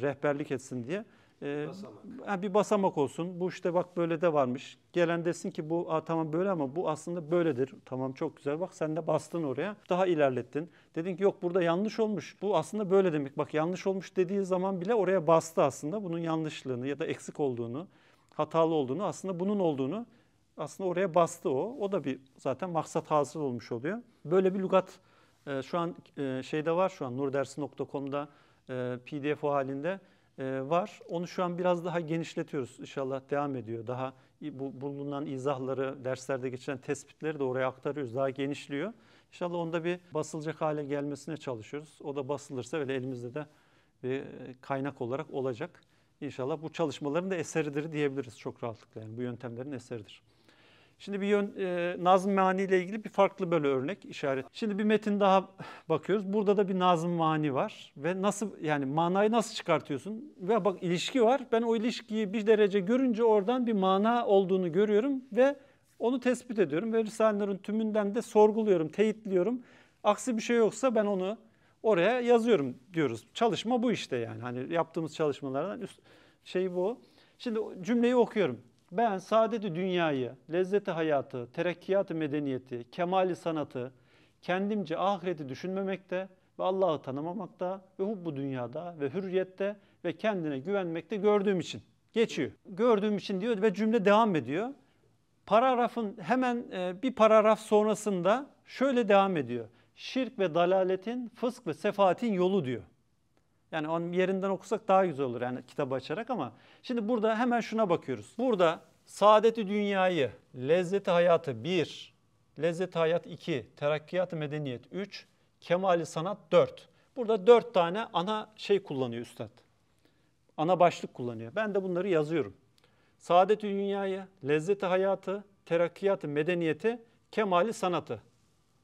rehberlik etsin diye. E, basamak. Bir basamak olsun. Bu işte bak böyle de varmış. Gelen desin ki bu a, tamam böyle ama bu aslında böyledir. Tamam çok güzel bak sen de bastın oraya. Daha ilerlettin. Dedin ki yok burada yanlış olmuş. Bu aslında böyle demek. Bak yanlış olmuş dediği zaman bile oraya bastı aslında. Bunun yanlışlığını ya da eksik olduğunu, hatalı olduğunu aslında bunun olduğunu aslında oraya bastı o. O da bir zaten maksat hazır olmuş oluyor. Böyle bir lugat e, şu an e, şeyde var şu an nurdersi.com'da e, pdf halinde e, var. Onu şu an biraz daha genişletiyoruz. İnşallah devam ediyor. Daha bu, bulunan izahları, derslerde geçen tespitleri de oraya aktarıyoruz. Daha genişliyor. İnşallah onda bir basılacak hale gelmesine çalışıyoruz. O da basılırsa öyle elimizde de bir e, kaynak olarak olacak. İnşallah bu çalışmaların da eseridir diyebiliriz çok rahatlıkla. Yani bu yöntemlerin eseridir. Şimdi bir yön e, nazım mani ile ilgili bir farklı böyle örnek işaret. Şimdi bir metin daha bakıyoruz. Burada da bir nazım mani var ve nasıl yani manayı nasıl çıkartıyorsun? Ve bak ilişki var. Ben o ilişkiyi bir derece görünce oradan bir mana olduğunu görüyorum ve onu tespit ediyorum ve Risale'lerin tümünden de sorguluyorum, teyitliyorum. Aksi bir şey yoksa ben onu oraya yazıyorum diyoruz. Çalışma bu işte yani. Hani yaptığımız çalışmalardan üst şey bu. Şimdi cümleyi okuyorum. Ben saadeti dünyayı, lezzeti hayatı, terakkiyatı medeniyeti, kemali sanatı, kendimce ahireti düşünmemekte ve Allah'ı tanımamakta ve bu dünyada ve hürriyette ve kendine güvenmekte gördüğüm için geçiyor. Gördüğüm için diyor ve cümle devam ediyor. Paragrafın hemen e, bir paragraf sonrasında şöyle devam ediyor. Şirk ve dalaletin, fısk ve sefaatin yolu diyor. Yani onu yerinden okusak daha güzel olur yani kitabı açarak ama şimdi burada hemen şuna bakıyoruz. Burada saadeti dünyayı, lezzeti hayatı 1, lezzeti hayat 2, terakkiyatı medeniyet 3, kemali sanat 4. Burada 4 tane ana şey kullanıyor üstad. Ana başlık kullanıyor. Ben de bunları yazıyorum. Saadeti dünyayı, lezzeti hayatı, terakkiyatı medeniyeti, kemali sanatı.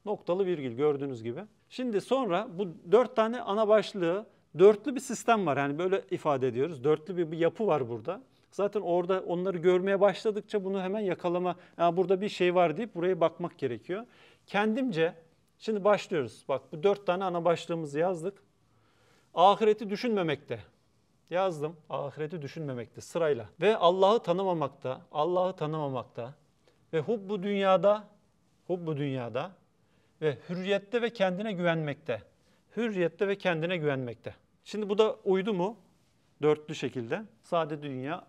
Noktalı virgül gördüğünüz gibi. Şimdi sonra bu dört tane ana başlığı dörtlü bir sistem var. Yani böyle ifade ediyoruz. Dörtlü bir, bir yapı var burada. Zaten orada onları görmeye başladıkça bunu hemen yakalama, yani burada bir şey var deyip buraya bakmak gerekiyor. Kendimce, şimdi başlıyoruz. Bak bu dört tane ana başlığımızı yazdık. Ahireti düşünmemekte. Yazdım. Ahireti düşünmemekte sırayla. Ve Allah'ı tanımamakta, Allah'ı tanımamakta ve hubbu dünyada, hubbu dünyada ve hürriyette ve kendine güvenmekte. Hürriyette ve kendine güvenmekte. Şimdi bu da uydu mu? Dörtlü şekilde. Sade dünya.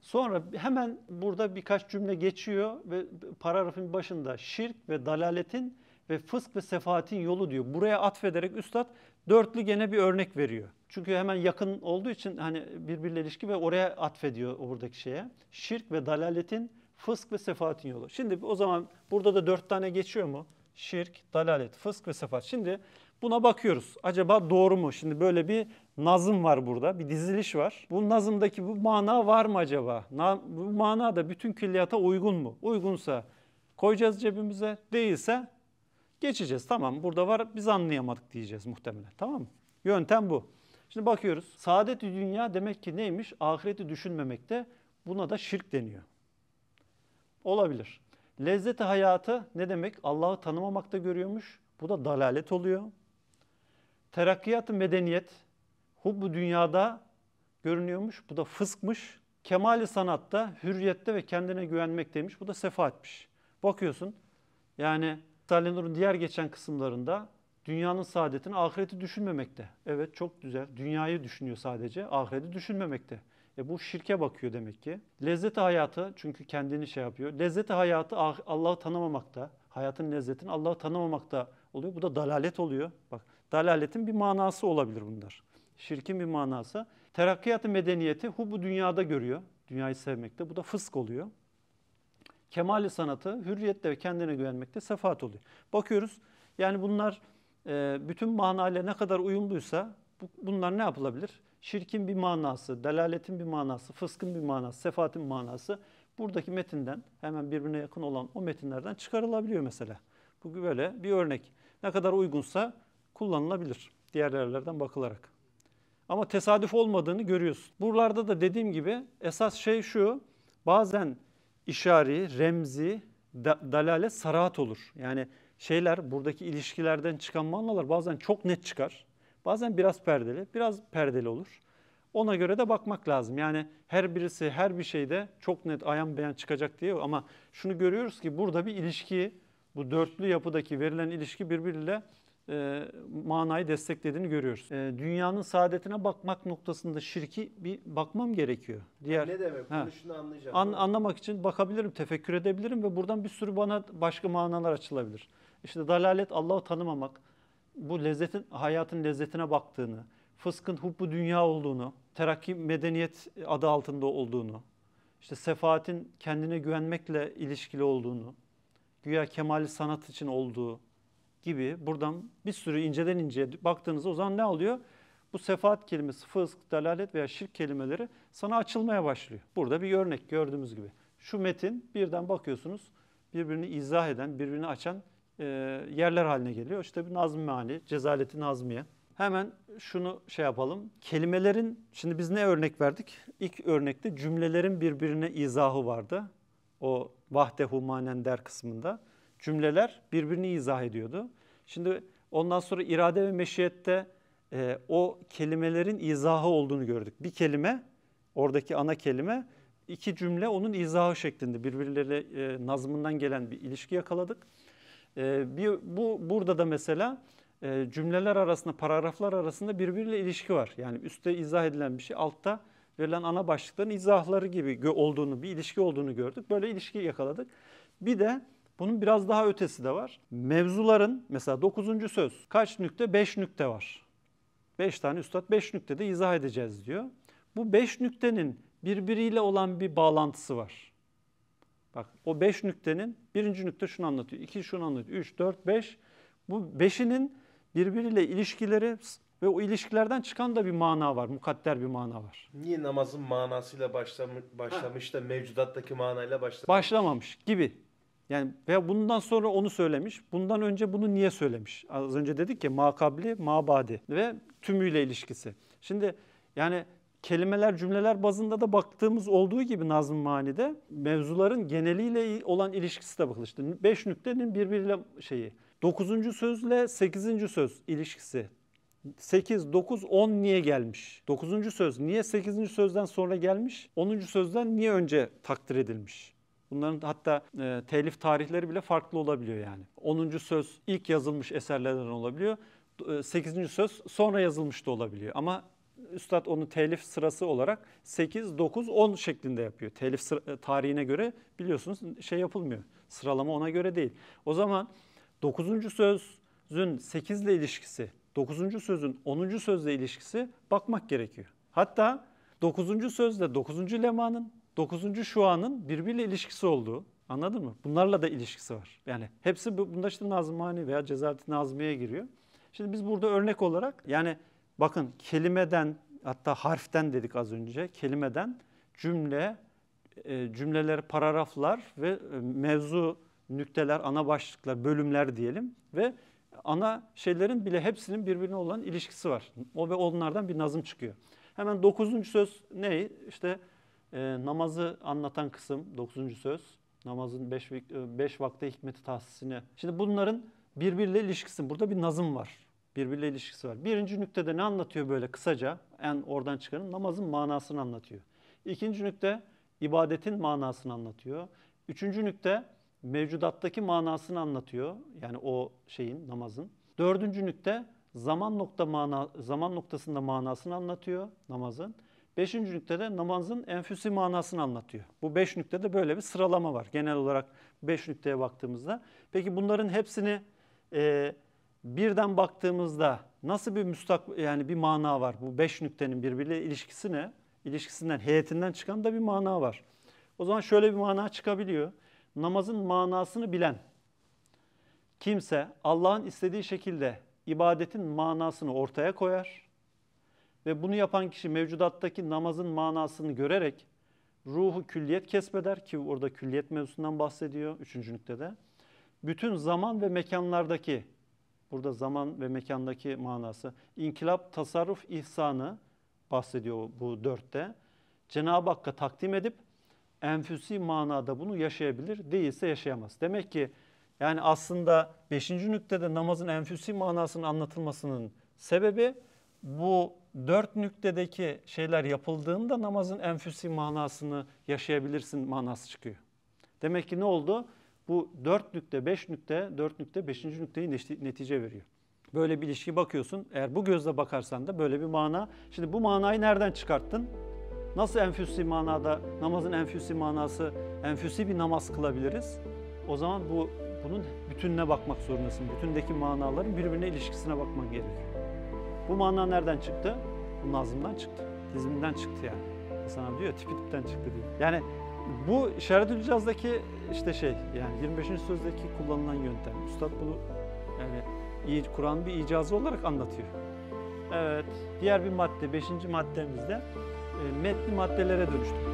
Sonra hemen burada birkaç cümle geçiyor ve paragrafın başında şirk ve dalaletin ve fısk ve sefaatin yolu diyor. Buraya atfederek üstad dörtlü gene bir örnek veriyor. Çünkü hemen yakın olduğu için hani birbirle ilişki ve oraya atfediyor oradaki şeye. Şirk ve dalaletin, fısk ve sefaatin yolu. Şimdi o zaman burada da dört tane geçiyor mu? Şirk, dalalet, fısk ve sefaat. Şimdi Buna bakıyoruz. Acaba doğru mu? Şimdi böyle bir nazım var burada, bir diziliş var. Bu nazımdaki bu mana var mı acaba? Na, bu mana da bütün külliyata uygun mu? Uygunsa koyacağız cebimize, değilse geçeceğiz. Tamam burada var biz anlayamadık diyeceğiz muhtemelen. Tamam mı? Yöntem bu. Şimdi bakıyoruz. Saadet-i dünya demek ki neymiş? Ahireti düşünmemekte. Buna da şirk deniyor. Olabilir. Lezzeti hayatı ne demek? Allah'ı tanımamakta görüyormuş. Bu da dalalet oluyor. Terakkiyat-ı medeniyet bu dünyada görünüyormuş. Bu da fıskmış. Kemali sanatta, hürriyette ve kendine güvenmek demiş. Bu da sefaatmiş. Bakıyorsun yani Salenur'un diğer geçen kısımlarında dünyanın saadetini ahireti düşünmemekte. Evet çok güzel. Dünyayı düşünüyor sadece. Ahireti düşünmemekte. E bu şirke bakıyor demek ki. Lezzeti hayatı çünkü kendini şey yapıyor. Lezzeti hayatı ah, Allah'ı tanımamakta. Hayatın lezzetini Allah'ı tanımamakta oluyor. Bu da dalalet oluyor. Bak Dalaletin bir manası olabilir bunlar. Şirkin bir manası. Terakkiyat-ı medeniyeti bu dünyada görüyor. Dünyayı sevmekte. Bu da fısk oluyor. Kemali sanatı hürriyette ve kendine güvenmekte sefaat oluyor. Bakıyoruz yani bunlar e, bütün manayla ne kadar uyumluysa bunlar ne yapılabilir? Şirkin bir manası, delaletin bir manası, fıskın bir manası, sefaatin manası buradaki metinden hemen birbirine yakın olan o metinlerden çıkarılabiliyor mesela. Bu böyle bir örnek. Ne kadar uygunsa kullanılabilir. Diğer yerlerden bakılarak. Ama tesadüf olmadığını görüyorsun. Buralarda da dediğim gibi esas şey şu. Bazen işari, remzi, da, dalale sarahat olur. Yani şeyler buradaki ilişkilerden çıkan manalar bazen çok net çıkar. Bazen biraz perdeli, biraz perdeli olur. Ona göre de bakmak lazım. Yani her birisi her bir şeyde çok net ayan beyan çıkacak diye ama şunu görüyoruz ki burada bir ilişki, bu dörtlü yapıdaki verilen ilişki birbiriyle e, manayı desteklediğini görüyoruz. E, dünyanın saadetine bakmak noktasında şirki bir bakmam gerekiyor. Diğer Ne demek? Bunu şunu anlayacağım. An, anlamak için bakabilirim, tefekkür edebilirim ve buradan bir sürü bana başka manalar açılabilir. İşte dalalet Allah'ı tanımamak, bu lezzetin hayatın lezzetine baktığını, fıskın hubbu dünya olduğunu, terakki medeniyet adı altında olduğunu, işte sefaatin kendine güvenmekle ilişkili olduğunu, güya kemali sanat için olduğu, gibi buradan bir sürü inceden inceye baktığınızda o zaman ne oluyor? Bu sefaat kelimesi, fısk, dalalet veya şirk kelimeleri sana açılmaya başlıyor. Burada bir örnek gördüğümüz gibi. Şu metin birden bakıyorsunuz birbirini izah eden, birbirini açan e, yerler haline geliyor. İşte bir nazm meali, cezaleti nazmiye. Hemen şunu şey yapalım. Kelimelerin, şimdi biz ne örnek verdik? İlk örnekte cümlelerin birbirine izahı vardı. O vahdehu manen der kısmında cümleler birbirini izah ediyordu. Şimdi ondan sonra irade ve meşiyette e, o kelimelerin izahı olduğunu gördük. Bir kelime, oradaki ana kelime, iki cümle onun izahı şeklinde birbirleriyle e, nazmından gelen bir ilişki yakaladık. E, bir, bu Burada da mesela e, cümleler arasında, paragraflar arasında birbiriyle ilişki var. Yani üstte izah edilen bir şey, altta verilen ana başlıkların izahları gibi olduğunu, bir ilişki olduğunu gördük. Böyle ilişki yakaladık. Bir de bunun biraz daha ötesi de var. Mevzuların mesela 9. söz kaç nükte? 5 nükte var. 5 tane üstad 5 nüktede izah edeceğiz diyor. Bu 5 nüktenin birbiriyle olan bir bağlantısı var. Bak o 5 nüktenin birinci nükte şunu anlatıyor, iki şunu anlatıyor, 3, 4, 5. Bu beşinin birbiriyle ilişkileri ve o ilişkilerden çıkan da bir mana var, mukadder bir mana var. Niye namazın manasıyla başlamış, başlamış da mevcudattaki manayla başlamamış? Başlamamış gibi. Yani veya bundan sonra onu söylemiş, bundan önce bunu niye söylemiş? Az önce dedik ki makabli, mabadi ve tümüyle ilişkisi. Şimdi yani kelimeler, cümleler bazında da baktığımız olduğu gibi Nazım Mani'de mevzuların geneliyle olan ilişkisi de bakılır. İşte beş nüktenin birbiriyle şeyi. Dokuzuncu sözle sekizinci söz ilişkisi. 8, 9, 10 niye gelmiş? 9. söz niye 8. sözden sonra gelmiş? 10. sözden niye önce takdir edilmiş? Bunların hatta e, telif tarihleri bile farklı olabiliyor yani. 10. söz ilk yazılmış eserlerden olabiliyor. 8. E, söz sonra yazılmış da olabiliyor. Ama Üstad onu telif sırası olarak 8, 9, 10 şeklinde yapıyor. Telif sıra, e, tarihine göre biliyorsunuz şey yapılmıyor. Sıralama ona göre değil. O zaman 9. sözün 8 ile ilişkisi, 9. sözün 10. sözle ilişkisi bakmak gerekiyor. Hatta 9. sözle 9. lemanın Dokuzuncu şu anın birbiriyle ilişkisi olduğu. Anladın mı? Bunlarla da ilişkisi var. Yani hepsi bunda işte Nazmani veya Cezaleti Nazmiye giriyor. Şimdi biz burada örnek olarak yani bakın kelimeden hatta harften dedik az önce kelimeden cümle, e, cümleler, paragraflar ve e, mevzu nükteler, ana başlıklar, bölümler diyelim ve ana şeylerin bile hepsinin birbirine olan ilişkisi var. O ve onlardan bir nazım çıkıyor. Hemen dokuzuncu söz ne? İşte e, namazı anlatan kısım 9. söz. Namazın 5 5 vakte hikmeti tahsisine. Şimdi bunların birbiriyle ilişkisi. Burada bir nazım var. Birbiriyle ilişkisi var. Birinci nüktede ne anlatıyor böyle kısaca? En oradan çıkanın namazın manasını anlatıyor. İkinci nükte ibadetin manasını anlatıyor. Üçüncü nükte mevcudattaki manasını anlatıyor. Yani o şeyin, namazın. Dördüncü nükte zaman nokta mana zaman noktasında manasını anlatıyor namazın. Beşinci nüktede namazın enfüsi manasını anlatıyor. Bu beş nüktede böyle bir sıralama var. Genel olarak beş nükteye baktığımızda. Peki bunların hepsini e, birden baktığımızda nasıl bir müstak yani bir mana var? Bu beş nüktenin birbiriyle ilişkisi ne? İlişkisinden, heyetinden çıkan da bir mana var. O zaman şöyle bir mana çıkabiliyor. Namazın manasını bilen kimse Allah'ın istediği şekilde ibadetin manasını ortaya koyar ve bunu yapan kişi mevcudattaki namazın manasını görerek ruhu külliyet kesmeder ki orada külliyet mevzusundan bahsediyor üçüncülükte de. Bütün zaman ve mekanlardaki burada zaman ve mekandaki manası inkılap, tasarruf, ihsanı bahsediyor bu dörtte. Cenab-ı Hakk'a takdim edip enfüsi manada bunu yaşayabilir değilse yaşayamaz. Demek ki yani aslında beşinci nüktede namazın enfüsi manasının anlatılmasının sebebi bu dört nüktedeki şeyler yapıldığında namazın enfüsi manasını yaşayabilirsin manası çıkıyor. Demek ki ne oldu? Bu dört nükte, beş nükte, dört nükte, beşinci nükteyi netice veriyor. Böyle bir ilişki bakıyorsun. Eğer bu gözle bakarsan da böyle bir mana. Şimdi bu manayı nereden çıkarttın? Nasıl enfüsi manada, namazın enfüsi manası, enfüsi bir namaz kılabiliriz? O zaman bu bunun bütününe bakmak zorundasın. Bütündeki manaların birbirine ilişkisine bakman gerekiyor. Bu mana nereden çıktı? Bu Nazım'dan çıktı. dizminden çıktı yani. Hasan abi diyor tipi tipten çıktı diyor. Yani bu Şeredül Caz'daki işte şey yani 25. sözdeki kullanılan yöntem. Üstad bunu yani Kur'an bir icazı olarak anlatıyor. Evet, diğer bir madde, beşinci maddemizde e, metni maddelere dönüştürüyor.